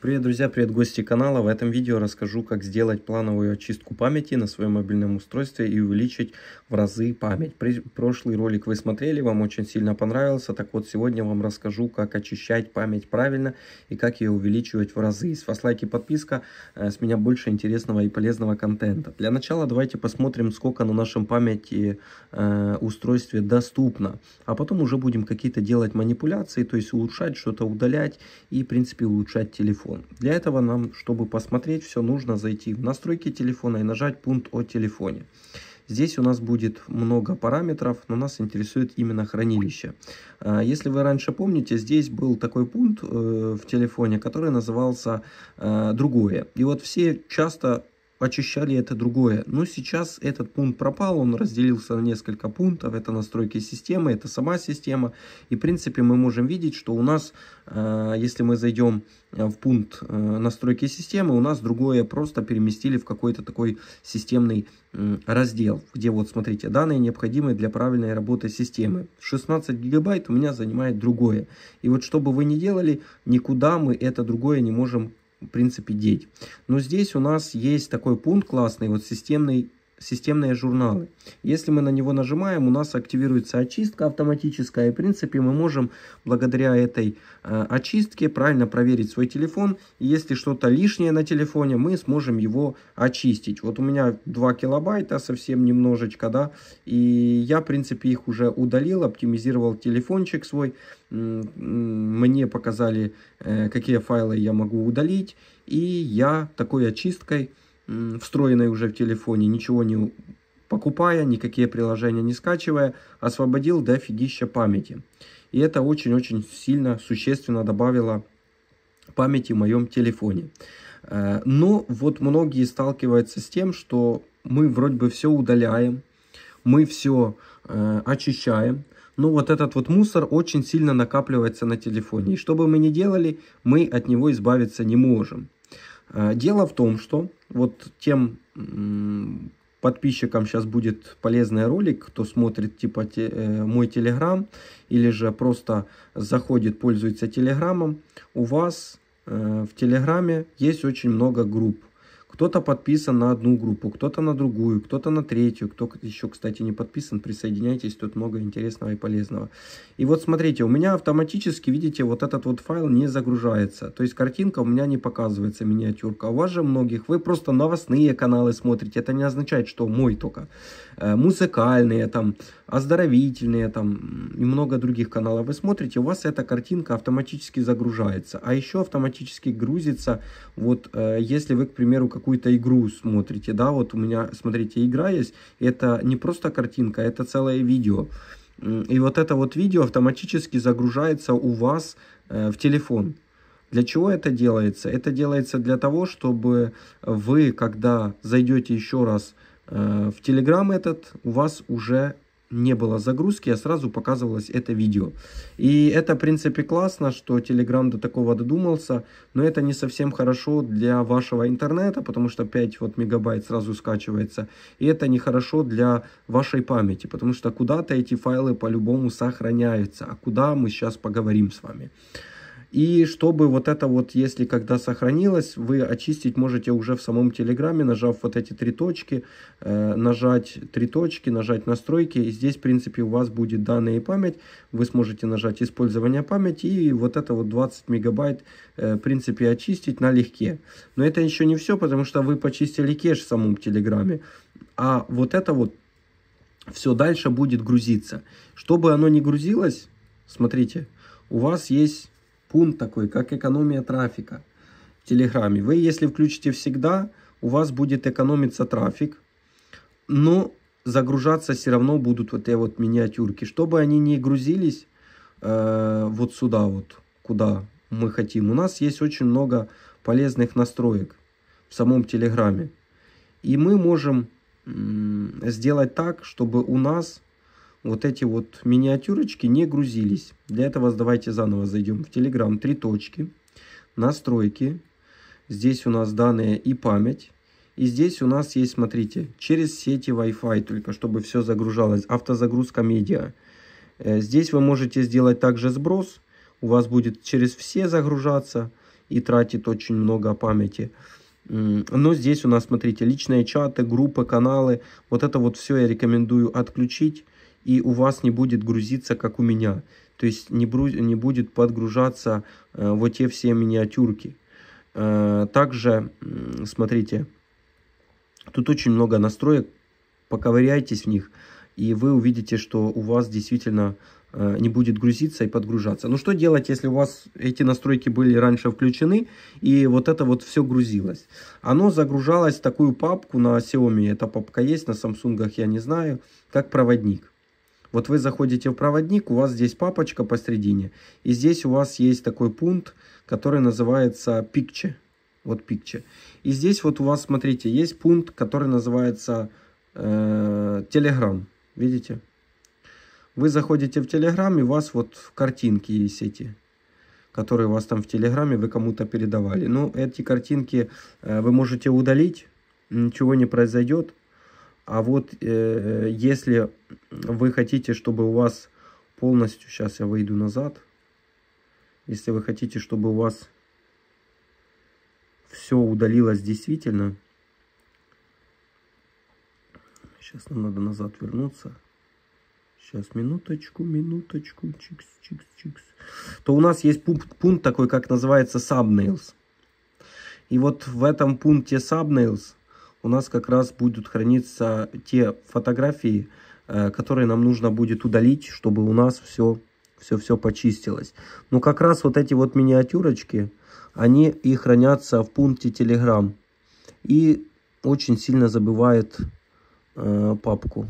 Привет, друзья, привет, гости канала. В этом видео расскажу, как сделать плановую очистку памяти на своем мобильном устройстве и увеличить в разы память. Прошлый ролик вы смотрели, вам очень сильно понравился. Так вот, сегодня вам расскажу, как очищать память правильно и как ее увеличивать в разы. С вас лайки, подписка, э, с меня больше интересного и полезного контента. Для начала давайте посмотрим, сколько на нашем памяти э, устройстве доступно. А потом уже будем какие-то делать манипуляции, то есть улучшать, что-то удалять и, в принципе, улучшать телефон телефон. Для этого нам, чтобы посмотреть все, нужно зайти в настройки телефона и нажать пункт о телефоне. Здесь у нас будет много параметров, но нас интересует именно хранилище. А, если вы раньше помните, здесь был такой пункт э, в телефоне, который назывался э, «Другое». И вот все часто очищали это другое. Но сейчас этот пункт пропал, он разделился на несколько пунктов. Это настройки системы, это сама система. И в принципе мы можем видеть, что у нас, э, если мы зайдем э, в пункт э, настройки системы, у нас другое просто переместили в какой-то такой системный раздел, где вот смотрите, данные необходимые для правильной работы системы. 16 гигабайт у меня занимает другое. И вот чтобы вы не делали, никуда мы это другое не можем в принципе деть. Но здесь у нас есть такой пункт классный, вот системный системные журналы. Если мы на него нажимаем, у нас активируется очистка автоматическая. И, в принципе, мы можем благодаря этой э, очистке правильно проверить свой телефон. И если что-то лишнее на телефоне, мы сможем его очистить. Вот у меня 2 килобайта, совсем немножечко, да. И я, в принципе, их уже удалил, оптимизировал телефончик свой. Мне показали, э, какие файлы я могу удалить. И я такой очисткой встроенной уже в телефоне, ничего не покупая, никакие приложения не скачивая, освободил до фигища памяти. И это очень-очень сильно, существенно добавило памяти в моем телефоне. Э, но вот многие сталкиваются с тем, что мы вроде бы все удаляем, мы все э, очищаем, но вот этот вот мусор очень сильно накапливается на телефоне. И что бы мы ни делали, мы от него избавиться не можем. Э, дело в том, что вот тем подписчикам сейчас будет полезный ролик, кто смотрит типа те, э, мой телеграм или же просто заходит, пользуется телеграмом, у вас э, в телеграме есть очень много групп. Кто-то подписан на одну группу, кто-то на другую, кто-то на третью. Кто еще, кстати, не подписан, присоединяйтесь, тут много интересного и полезного. И вот смотрите, у меня автоматически, видите, вот этот вот файл не загружается. То есть картинка у меня не показывается, миниатюрка. У вас же многих, вы просто новостные каналы смотрите. Это не означает, что мой только. Э, музыкальные, там, оздоровительные, там, и много других каналов вы смотрите. У вас эта картинка автоматически загружается. А еще автоматически грузится, вот, э, если вы, к примеру, какую-то игру смотрите, да, вот у меня, смотрите, игра есть, это не просто картинка, это целое видео. И вот это вот видео автоматически загружается у вас э, в телефон. Для чего это делается? Это делается для того, чтобы вы, когда зайдете еще раз э, в Telegram этот, у вас уже не было загрузки, а сразу показывалось это видео. И это, в принципе, классно, что Telegram до такого додумался, но это не совсем хорошо для вашего интернета, потому что 5 вот, мегабайт сразу скачивается, и это нехорошо для вашей памяти, потому что куда-то эти файлы по-любому сохраняются, а куда мы сейчас поговорим с вами. И чтобы вот это вот, если когда сохранилось, вы очистить можете уже в самом Телеграме, нажав вот эти три точки, э, нажать три точки, нажать настройки. И здесь, в принципе, у вас будет данные и память. Вы сможете нажать использование памяти и вот это вот 20 мегабайт, э, в принципе, очистить налегке. Но это еще не все, потому что вы почистили кеш в самом Телеграме. А вот это вот все дальше будет грузиться. Чтобы оно не грузилось, смотрите, у вас есть пункт такой, как экономия трафика в Телеграме. Вы, если включите всегда, у вас будет экономиться трафик, но загружаться все равно будут вот эти вот миниатюрки. Чтобы они не грузились э, вот сюда вот, куда мы хотим. У нас есть очень много полезных настроек в самом Телеграме. И мы можем сделать так, чтобы у нас вот эти вот миниатюрочки не грузились. Для этого давайте заново зайдем в Telegram, три точки, настройки. Здесь у нас данные и память. И здесь у нас есть, смотрите, через сети Wi-Fi, только чтобы все загружалось, автозагрузка медиа. Э, здесь вы можете сделать также сброс, у вас будет через все загружаться и тратит очень много памяти. Но здесь у нас, смотрите, личные чаты, группы, каналы. Вот это вот все я рекомендую отключить и у вас не будет грузиться, как у меня. То есть не, бруз, не будет подгружаться э, вот те все миниатюрки. Э, также, смотрите, тут очень много настроек, поковыряйтесь в них, и вы увидите, что у вас действительно э, не будет грузиться и подгружаться. Ну что делать, если у вас эти настройки были раньше включены, и вот это вот все грузилось. Оно загружалось в такую папку на Xiaomi, эта папка есть, на Samsung я не знаю, как проводник. Вот вы заходите в проводник, у вас здесь папочка посередине, и здесь у вас есть такой пункт, который называется Picture. Вот Picture. И здесь вот у вас, смотрите, есть пункт, который называется э, Telegram. Видите? Вы заходите в Telegram, и у вас вот картинки есть эти которые у вас там в Телеграме вы кому-то передавали. Ну, эти картинки э, вы можете удалить, ничего не произойдет. А вот э, э, если вы хотите, чтобы у вас полностью, сейчас я выйду назад, если вы хотите, чтобы у вас все удалилось действительно, сейчас нам надо назад вернуться, сейчас минуточку, минуточку, чикс, чикс, чикс, то у нас есть пункт, пункт такой, как называется subnails. И вот в этом пункте subnails – у нас как раз будут храниться те фотографии, э, которые нам нужно будет удалить, чтобы у нас все все-все почистилось. Но ну, как раз вот эти вот миниатюрочки, они и хранятся в пункте Telegram. И очень сильно забивает э, папку.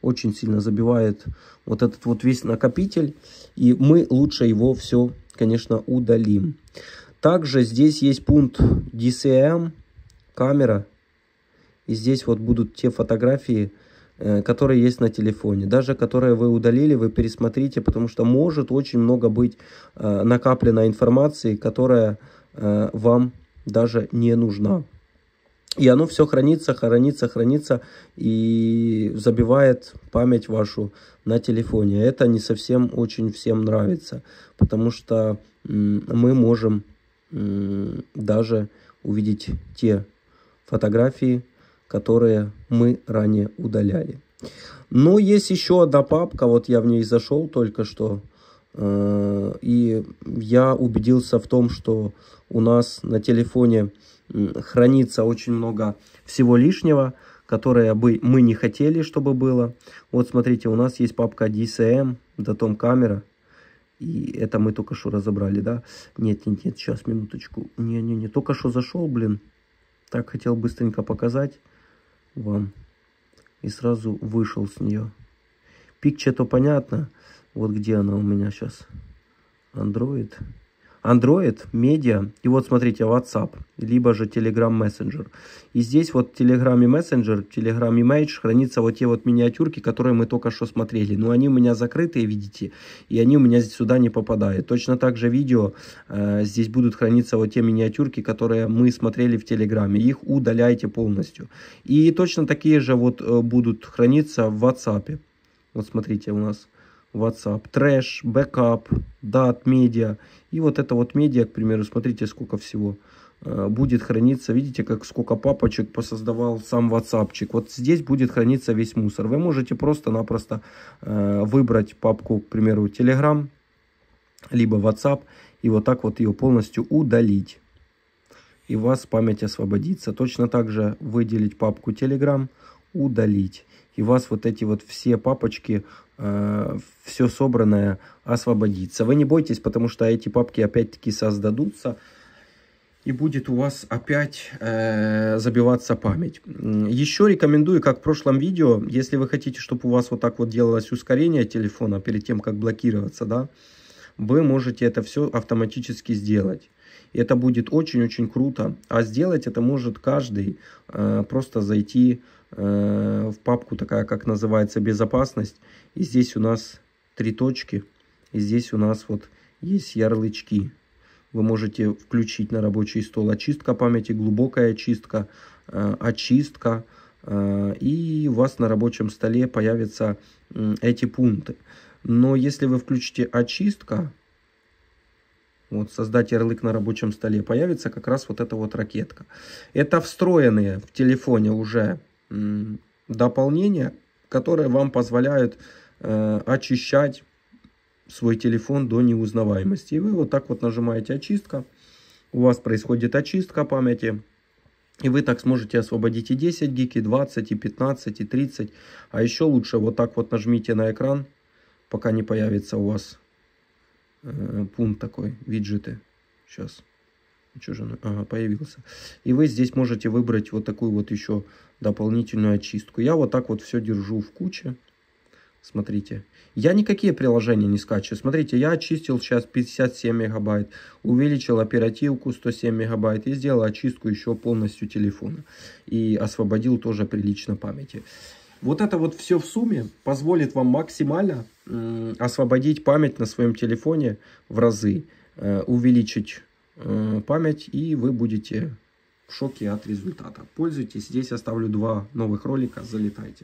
Очень сильно забивает вот этот вот весь накопитель. И мы лучше его все, конечно, удалим. Также здесь есть пункт DCM камера, и здесь вот будут те фотографии, э, которые есть на телефоне. Даже которые вы удалили, вы пересмотрите, потому что может очень много быть э, накаплено информации, которая э, вам даже не нужна. И оно все хранится, хранится, хранится и забивает память вашу на телефоне. Это не совсем очень всем нравится, потому что мы можем даже увидеть те фотографии, которые мы ранее удаляли. Но есть еще одна папка, вот я в ней зашел только что, э, и я убедился в том, что у нас на телефоне хранится очень много всего лишнего, которое бы мы не хотели, чтобы было. Вот смотрите, у нас есть папка DCM, Datom камера. И это мы только что разобрали, да? Нет, нет, нет, сейчас, минуточку. Не-не-не, только что зашел, блин. Так хотел быстренько показать вам. И сразу вышел с нее. Пикча то понятно. Вот где она у меня сейчас. Android. Android, Media и вот смотрите WhatsApp, либо же Telegram Messenger. И здесь вот в Telegram и Messenger, Telegram Image хранится вот те вот миниатюрки, которые мы только что смотрели. Но они у меня закрытые, видите, и они у меня сюда не попадают. Точно так же видео, э, здесь будут храниться вот те миниатюрки, которые мы смотрели в Телеграме. Их удаляйте полностью. И точно такие же вот э, будут храниться в WhatsApp. Вот смотрите у нас WhatsApp, трэш, Backup, дат, медиа И вот это вот медиа, к примеру, смотрите, сколько всего э, будет храниться, видите, как сколько папочек посоздавал сам WhatsAppчик. Вот здесь будет храниться весь мусор. Вы можете просто-напросто э, выбрать папку, к примеру, Telegram, либо WhatsApp, и вот так вот ее полностью удалить. И у вас память освободится. Точно так же выделить папку Telegram, удалить и у вас вот эти вот все папочки, э, все собранное освободится. Вы не бойтесь, потому что эти папки опять-таки создадутся, и будет у вас опять э, забиваться память. Еще рекомендую, как в прошлом видео, если вы хотите, чтобы у вас вот так вот делалось ускорение телефона перед тем, как блокироваться, да, вы можете это все автоматически сделать. И это будет очень-очень круто. А сделать это может каждый, э, просто зайти Э, в папку такая, как называется, безопасность. И здесь у нас три точки. И здесь у нас вот есть ярлычки. Вы можете включить на рабочий стол очистка памяти, глубокая очистка, э, очистка. Э, и у вас на рабочем столе появятся эти пункты. Но если вы включите очистка, вот создать ярлык на рабочем столе, появится как раз вот эта вот ракетка. Это встроенные в телефоне уже дополнения, которые вам позволяют э, очищать свой телефон до неузнаваемости. И вы вот так вот нажимаете «Очистка», у вас происходит очистка памяти, и вы так сможете освободить и 10 гиг, и 20, и 15, и 30. А еще лучше вот так вот нажмите на экран, пока не появится у вас э, пункт такой, виджеты. Сейчас. Что же Ага, появился. И вы здесь можете выбрать вот такую вот еще дополнительную очистку. Я вот так вот все держу в куче. Смотрите. Я никакие приложения не скачиваю. Смотрите, я очистил сейчас 57 мегабайт. Увеличил оперативку 107 мегабайт. И сделал очистку еще полностью телефона. И освободил тоже прилично памяти. Вот это вот все в сумме позволит вам максимально освободить память на своем телефоне в разы. Э, увеличить Э, память, и вы будете в шоке от результата. Пользуйтесь, здесь оставлю два новых ролика, залетайте.